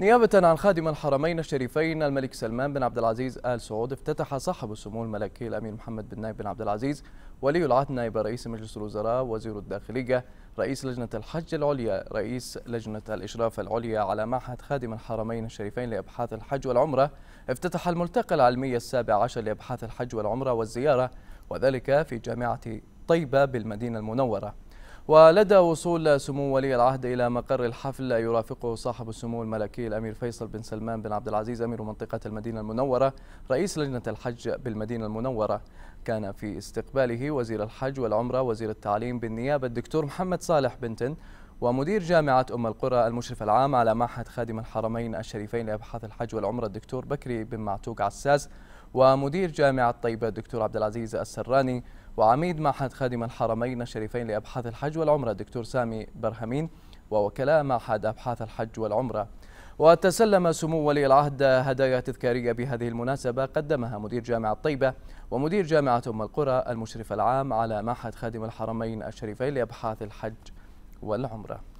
نيابة عن خادم الحرمين الشريفين الملك سلمان بن عبد العزيز آل سعود افتتح صاحب السمو الملكي الأمير محمد بن نايف بن عبد العزيز ولي العهد نائب رئيس مجلس الوزراء وزير الداخلية رئيس لجنة الحج العليا رئيس لجنة الإشراف العليا على معهد خادم الحرمين الشريفين لأبحاث الحج والعمرة افتتح الملتقى العلمي السابع عشر لأبحاث الحج والعمرة والزيارة وذلك في جامعة طيبة بالمدينة المنورة ولدى وصول سمو ولي العهد إلى مقر الحفل يرافقه صاحب السمو الملكي الأمير فيصل بن سلمان بن عبد العزيز أمير منطقة المدينة المنورة رئيس لجنة الحج بالمدينة المنورة كان في استقباله وزير الحج والعمرة وزير التعليم بالنيابة الدكتور محمد صالح بنتن ومدير جامعة أم القرى المشرف العام على معهد خادم الحرمين الشريفين لأبحاث الحج والعمرة الدكتور بكري بن معتوق عساس ومدير جامعة طيبة الدكتور عبد العزيز السراني وعميد معهد خادم الحرمين الشريفين لأبحاث الحج والعمرة الدكتور سامي برهمين ووكلاء معهد أبحاث الحج والعمرة وتسلم سمو ولي العهد هدايا تذكارية بهذه المناسبة قدمها مدير جامعة طيبة ومدير جامعة أم القرى المشرف العام على معهد خادم الحرمين الشريفين لأبحاث الحج والعمره